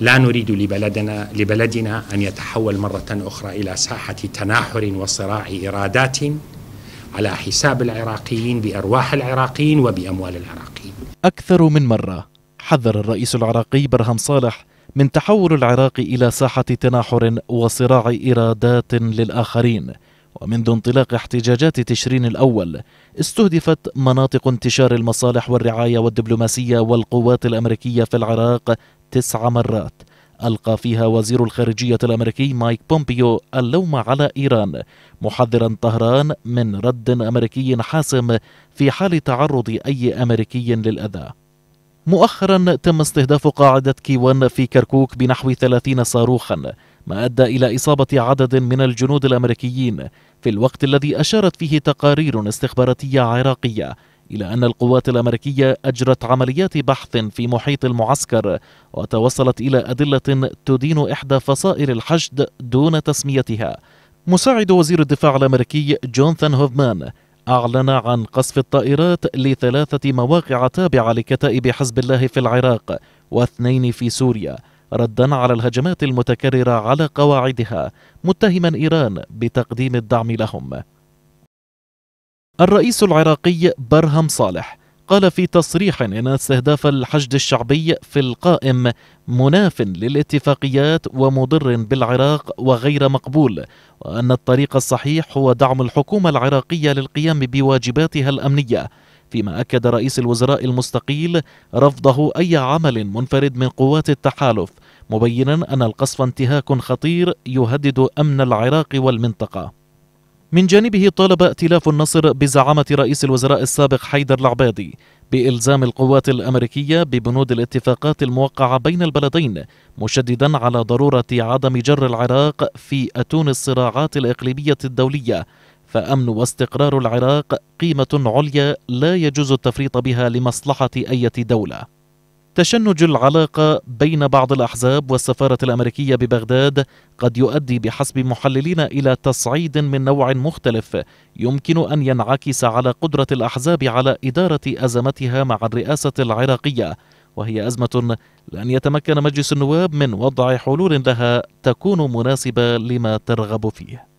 لا نريد لبلدنا لبلدنا ان يتحول مره اخرى الى ساحه تناحر وصراع ارادات على حساب العراقيين بارواح العراقيين وباموال العراقيين. اكثر من مره حذر الرئيس العراقي برهم صالح من تحول العراق الى ساحه تناحر وصراع ارادات للاخرين. ومنذ انطلاق احتجاجات تشرين الاول استهدفت مناطق انتشار المصالح والرعايه والدبلوماسيه والقوات الامريكيه في العراق تسع مرات ألقى فيها وزير الخارجية الأمريكي مايك بومبيو اللوم على إيران محذرا طهران من رد أمريكي حاسم في حال تعرض أي أمريكي للأذى مؤخرا تم استهداف قاعدة كيوان في كركوك بنحو 30 صاروخا ما أدى إلى إصابة عدد من الجنود الأمريكيين في الوقت الذي أشارت فيه تقارير استخباراتية عراقية إلى أن القوات الأمريكية أجرت عمليات بحث في محيط المعسكر وتوصلت إلى أدلة تدين إحدى فصائل الحشد دون تسميتها مساعد وزير الدفاع الأمريكي جونثان هوفمان أعلن عن قصف الطائرات لثلاثة مواقع تابعة لكتائب حزب الله في العراق واثنين في سوريا ردا على الهجمات المتكررة على قواعدها متهما إيران بتقديم الدعم لهم الرئيس العراقي برهم صالح قال في تصريح ان استهداف الحشد الشعبي في القائم مناف للاتفاقيات ومضر بالعراق وغير مقبول وان الطريق الصحيح هو دعم الحكومه العراقيه للقيام بواجباتها الامنيه فيما اكد رئيس الوزراء المستقيل رفضه اي عمل منفرد من قوات التحالف مبينا ان القصف انتهاك خطير يهدد امن العراق والمنطقه من جانبه طالب ائتلاف النصر بزعامة رئيس الوزراء السابق حيدر العبادي بإلزام القوات الأمريكية ببنود الاتفاقات الموقعة بين البلدين مشددا على ضرورة عدم جر العراق في أتون الصراعات الإقليمية الدولية فأمن واستقرار العراق قيمة عليا لا يجوز التفريط بها لمصلحة أي دولة تشنج العلاقة بين بعض الأحزاب والسفارة الأمريكية ببغداد قد يؤدي بحسب محللين إلى تصعيد من نوع مختلف يمكن أن ينعكس على قدرة الأحزاب على إدارة أزمتها مع الرئاسة العراقية وهي أزمة لن يتمكن مجلس النواب من وضع حلول لها تكون مناسبة لما ترغب فيه